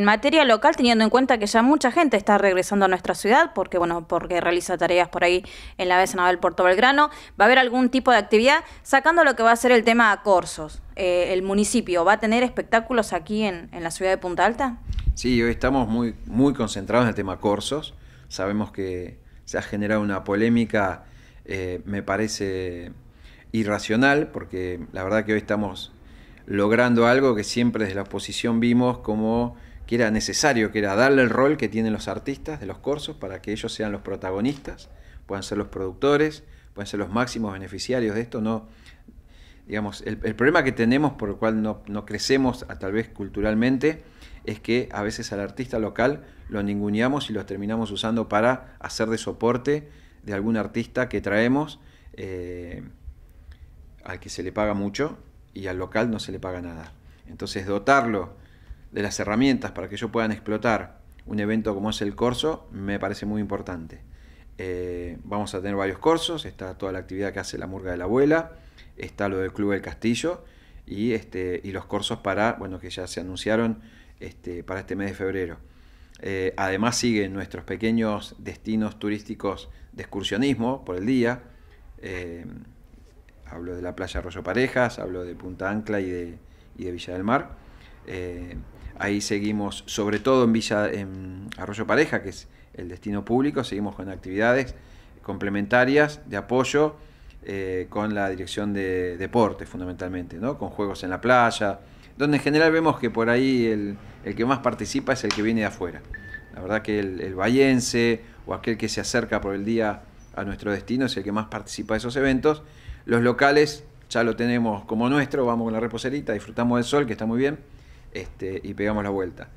En materia local, teniendo en cuenta que ya mucha gente está regresando a nuestra ciudad, porque bueno, porque realiza tareas por ahí en la vez naval Puerto Belgrano, va a haber algún tipo de actividad, sacando lo que va a ser el tema a corsos. Eh, ¿El municipio va a tener espectáculos aquí en, la ciudad de Punta Alta? Sí, hoy estamos muy, muy concentrados en el tema corsos. Sabemos que se ha generado una polémica, eh, me parece irracional, porque la verdad que hoy estamos logrando algo que siempre desde la oposición vimos como que era necesario, que era darle el rol que tienen los artistas de los cursos para que ellos sean los protagonistas, puedan ser los productores, puedan ser los máximos beneficiarios de esto. No, digamos, el, problema que tenemos por el cual no, crecemos tal vez culturalmente es que a veces al artista local lo ninguneamos y lo terminamos usando para hacer de soporte de algún artista que traemos eh, al que se le paga mucho y al local no se le paga nada. Entonces dotarlo de las herramientas para que ellos puedan explotar un evento como es el corso me parece muy importante. Eh, vamos a tener varios cursos, está toda la actividad que hace la murga de la abuela, está lo del Club del Castillo y, este, y los cursos para, bueno, que ya se anunciaron este, para este mes de febrero. Eh, además siguen nuestros pequeños destinos turísticos de excursionismo por el día. Eh, hablo de la playa Arroyo Parejas, hablo de Punta Ancla y de, y de Villa del Mar. Ahí seguimos, sobre todo en Villa en Arroyo Pareja, que es el destino público, seguimos con actividades complementarias de apoyo eh, con la dirección de deporte fundamentalmente, ¿no? con juegos en la playa, donde en general vemos que por ahí el, que más participa es el que viene de afuera. La verdad que el, el o aquel que se acerca por el día a nuestro destino es el que más participa de esos eventos. Los locales ya lo tenemos como nuestro, vamos con la reposerita, disfrutamos del sol, que está muy bien este, y pegamos la vuelta.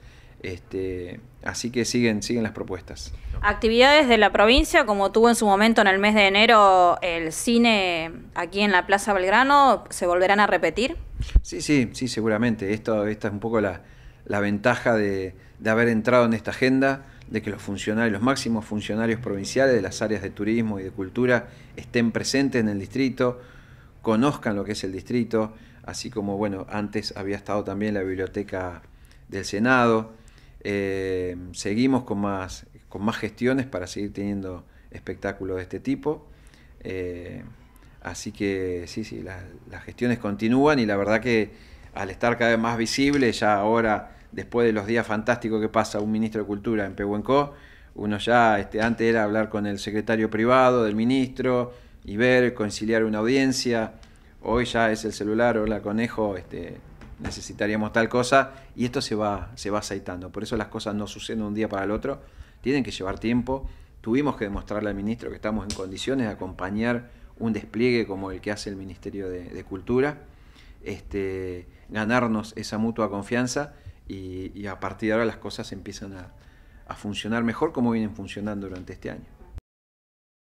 Este, así que siguen, siguen las propuestas. Actividades de la provincia, como tuvo en su momento en el mes de enero el cine aquí en la Plaza Belgrano, ¿se volverán a repetir? Sí, sí, sí, seguramente. Esto, esta es un poco la, ventaja de, de, haber entrado en esta agenda, de que los funcionarios, los máximos funcionarios provinciales de las áreas de turismo y de cultura estén presentes en el distrito, conozcan lo que es el distrito así como bueno, antes había estado también la biblioteca del Senado. Eh, seguimos con más, gestiones para seguir teniendo espectáculos de este tipo. Eh, así que sí, sí, las gestiones continúan y la verdad que al estar cada vez más visible, ya ahora, después de los días fantásticos que pasa un ministro de Cultura en Pehuenco, uno ya, este, antes era hablar con el secretario privado del ministro y ver, conciliar una audiencia hoy ya es el celular, hola conejo, este, necesitaríamos tal cosa, y esto se va, se aceitando. Por eso las cosas no suceden un día para el otro, tienen que llevar tiempo. Tuvimos que demostrarle al ministro que estamos en condiciones de acompañar un despliegue como el que hace el Ministerio de, Cultura, este, ganarnos esa mutua confianza y, a partir de ahora las cosas empiezan a funcionar mejor como vienen funcionando durante este año.